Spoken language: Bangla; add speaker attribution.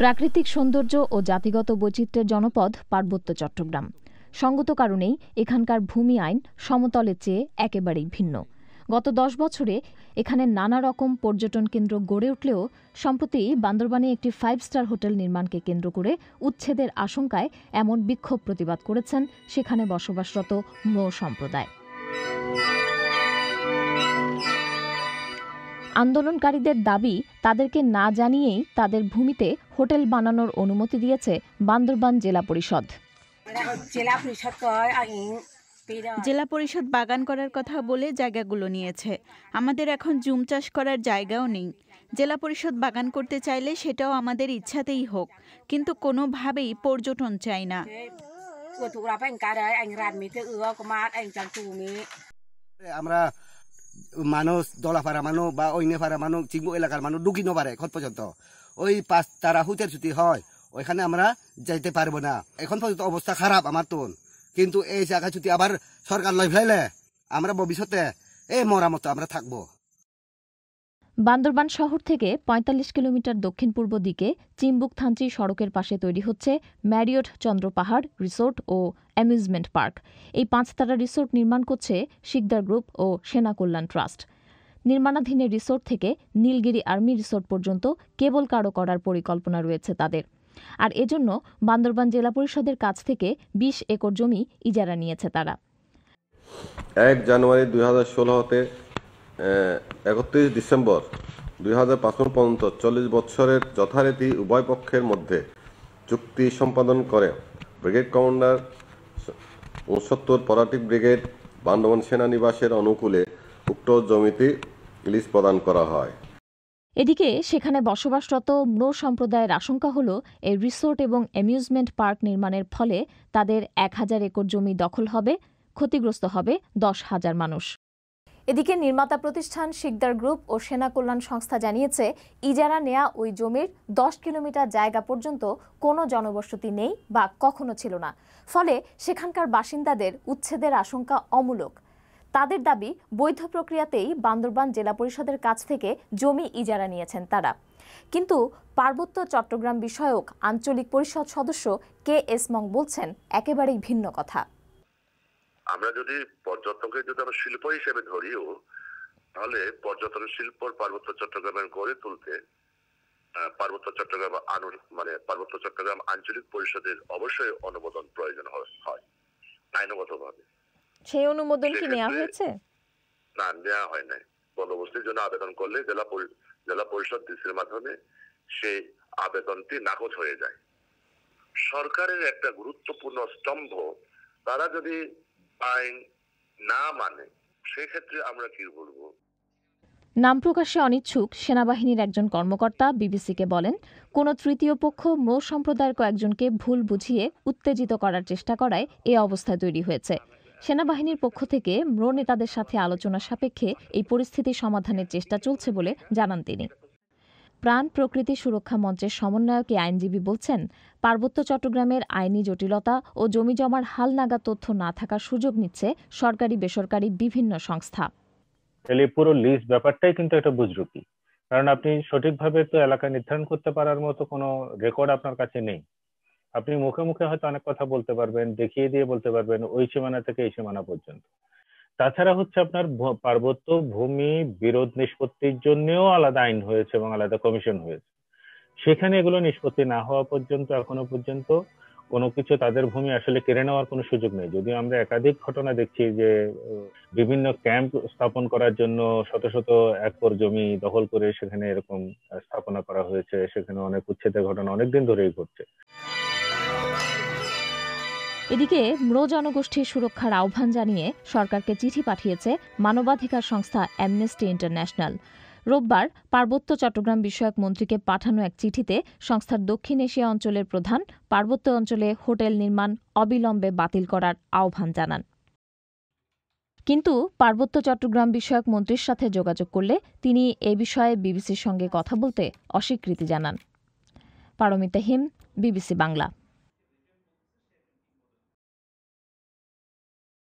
Speaker 1: প্রাকৃতিক সৌন্দর্য ও জাতিগত বৈচিত্র্যের জনপদ পার্বত্য চট্টগ্রাম সঙ্গত কারণেই এখানকার ভূমি আইন সমতলের চেয়ে একেবারেই ভিন্ন গত দশ বছরে এখানে নানা রকম পর্যটন কেন্দ্র গড়ে উঠলেও সম্প্রতি বান্দরবানে একটি ফাইভ স্টার হোটেল নির্মাণকে কেন্দ্র করে উচ্ছেদের আশঙ্কায় এমন বিক্ষোভ প্রতিবাদ করেছেন সেখানে বসবাসরত মো সম্প্রদায় আন্দোলনকারীদের দাবি তাদেরকে না জানিয়েই তাদের ভূমিতে হোটেল বানানোর অনুমতি দিয়েছে বান্দরবান জেলা পরিষদ জেলা পরিষদ বাগান করার কথা বলে জায়গাগুলো নিয়েছে আমাদের এখন জুম চাষ করার জায়গাও নেই জেলা পরিষদ বাগান করতে চাইলে সেটাও আমাদের ইচ্ছাতেই হোক কিন্তু কোনোভাবেই পর্যটন চাই না আমরা
Speaker 2: মানুষ দলাফারা মানুষ বা অন্য ফাড়া মানুষ চিংবু এলাকার মানুষ ঢুকি নপারে এখন পর্যন্ত ওই পাঁচ তারা হুতের ছুটি হয় ওইখানে আমরা যাইতে পারবো না এখন পর্যন্ত অবস্থা খারাপ আমার তো কিন্তু এই জায়গা ছুটি আবার সরকার লয় ফেলে আমরা ভবিষ্যতে এই মরামত আমরা থাকবো
Speaker 1: বান্দরবান শহর থেকে ৪৫ কিলোমিটার দক্ষিণ পূর্ব দিকে চিম্বুক থানচি সড়কের পাশে তৈরি হচ্ছে ম্যারিয়ট চন্দ্র পাহাড় রিসোর্ট ও অ্যামিউজমেন্ট পার্ক এই পাঁচতারা রিসোর্ট নির্মাণ করছে শিকদার গ্রুপ ও সেনা কল্যাণ ট্রাস্ট নির্মাণাধীন রিসোর্ট থেকে নীলগিরি আর্মি রিসোর্ট পর্যন্ত কেবল কারো করার পরিকল্পনা রয়েছে তাদের আর এজন্য বান্দরবান জেলা পরিষদের কাছ থেকে ২০ একর জমি ইজারা নিয়েছে তারা
Speaker 2: এক জানুয়ারি দুই হতে একত্রিশ ডিসেম্বর দুই হাজার পাঁচপন পর্যন্ত চল্লিশ বছরের যথারীতি উভয় পক্ষের মধ্যে চুক্তি সম্পাদন করে ব্রিগেড কমান্ডার উনসত্তর পরাটিক ব্রিগেড বান্ধবন সেনানিবাসের অনুকূলে উক্ত জমিতে লিজ প্রদান করা হয়
Speaker 1: এদিকে সেখানে বসবাসরত ম্রো সম্প্রদায়ের আশঙ্কা হল এই রিসোর্ট এবং অ্যামিউজমেন্ট পার্ক নির্মাণের ফলে তাদের এক হাজার একর জমি দখল হবে ক্ষতিগ্রস্ত হবে দশ হাজার মানুষ এদিকে নির্মাতা প্রতিষ্ঠান শিকদার গ্রুপ ও সেনা কল্যাণ সংস্থা জানিয়েছে ইজারা নেয়া ওই জমির দশ কিলোমিটার জায়গা পর্যন্ত কোনো জনবসতি নেই বা কখনো ছিল না ফলে সেখানকার বাসিন্দাদের উচ্ছেদের আশঙ্কা অমূলক তাদের দাবি বৈধ প্রক্রিয়াতেই বান্দরবান জেলা পরিষদের কাছ থেকে জমি ইজারা নিয়েছেন তারা কিন্তু পার্বত্য চট্টগ্রাম বিষয়ক আঞ্চলিক পরিষদ সদস্য কে এস মং বলছেন একেবারেই ভিন্ন কথা
Speaker 2: আমরা যদি পর্যটনকে যদি আমরা শিল্প হিসেবে ধরিও তাহলে পর্যটন শিল্প পার্বত্য চট্টগ্রামের গড়ে তুলতে পার্বত্য চট্টগ্রাম আনুর মানে পার্বত্য চট্টগ্রাম আঞ্চলিক পরিষদের অবশ্যই অনুমোদন প্রয়োজন হয় আইনগতভাবে
Speaker 1: সেই অনুমোদন কি নেওয়া হয়েছে
Speaker 2: না নেওয়া হয় নাই বন্দোবস্তির জন্য আবেদন করলে জেলা জেলা পরিষদ ডিসির মাধ্যমে সেই আবেদনটি নাকচ হয়ে যায় সরকারের একটা গুরুত্বপূর্ণ স্তম্ভ তারা যদি আইন না মানে সেক্ষেত্রে আমরা কি বলবো
Speaker 1: নাম প্রকাশে অনিচ্ছুক সেনাবাহিনীর একজন কর্মকর্তা বিবিসিকে বলেন কোন তৃতীয় পক্ষ মো সম্প্রদায়ের কয়েকজনকে ভুল বুঝিয়ে উত্তেজিত করার চেষ্টা করায় এ অবস্থা তৈরি হয়েছে সেনাবাহিনীর পক্ষ থেকে ম্রো নেতাদের সাথে আলোচনা সাপেক্ষে এই পরিস্থিতি সমাধানের চেষ্টা চলছে বলে জানান তিনি প্রাণ প্রকৃতি সুরক্ষা মঞ্চের সমন্বয়ক আইনজীবী বলছেন পার্বত্য চট্টগ্রামের আইনি জটিলতা ও জমি হাল হালনাগা তথ্য না থাকার সুযোগ নিচ্ছে সরকারি বেসরকারি বিভিন্ন সংস্থা
Speaker 2: তাহলে পুরো লিস্ট ব্যাপারটাই কিন্তু একটা বুজরুকি কারণ আপনি সঠিকভাবে তো এলাকা নির্ধারণ করতে পারার মতো কোনো রেকর্ড আপনার কাছে নেই আপনি মুখে মুখে হয়তো অনেক কথা বলতে পারবেন দেখিয়ে দিয়ে বলতে পারবেন ওই সীমানা থেকে এই সীমানা পর্যন্ত তাছাড়া হচ্ছে আপনার পার্বত্য ভূমি বিরোধ নিষ্পত্তির জন্যও আলাদা আইন হয়েছে এবং আলাদা কমিশন হয়েছে সেখানে এগুলো নিষ্পত্তি না হওয়া পর্যন্ত এখনো পর্যন্ত কোনো কিছু তাদের ভূমি আসলে কেড়ে নেওয়ার কোনো সুযোগ নেই যদিও আমরা একাধিক ঘটনা দেখছি যে বিভিন্ন ক্যাম্প স্থাপন করার জন্য শত শত একর জমি দখল করে সেখানে এরকম স্থাপনা করা হয়েছে সেখানে অনেক উচ্ছেদের ঘটনা অনেকদিন ধরেই ঘটছে
Speaker 1: এদিকে ম্রো জনগোষ্ঠীর সুরক্ষার আহ্বান জানিয়ে সরকারকে চিঠি পাঠিয়েছে মানবাধিকার সংস্থা অ্যামনেস্টি ইন্টারন্যাশনাল রোববার পার্বত্য চট্টগ্রাম বিষয়ক মন্ত্রীকে পাঠানো এক চিঠিতে সংস্থার দক্ষিণ এশিয়া অঞ্চলের প্রধান পার্বত্য অঞ্চলে হোটেল নির্মাণ অবিলম্বে বাতিল করার আহ্বান জানান কিন্তু পার্বত্য চট্টগ্রাম বিষয়ক মন্ত্রীর সাথে যোগাযোগ করলে তিনি এ বিষয়ে বিবিসির সঙ্গে কথা বলতে অস্বীকৃতি জানান পারমিতা হিম বিবিসি বাংলা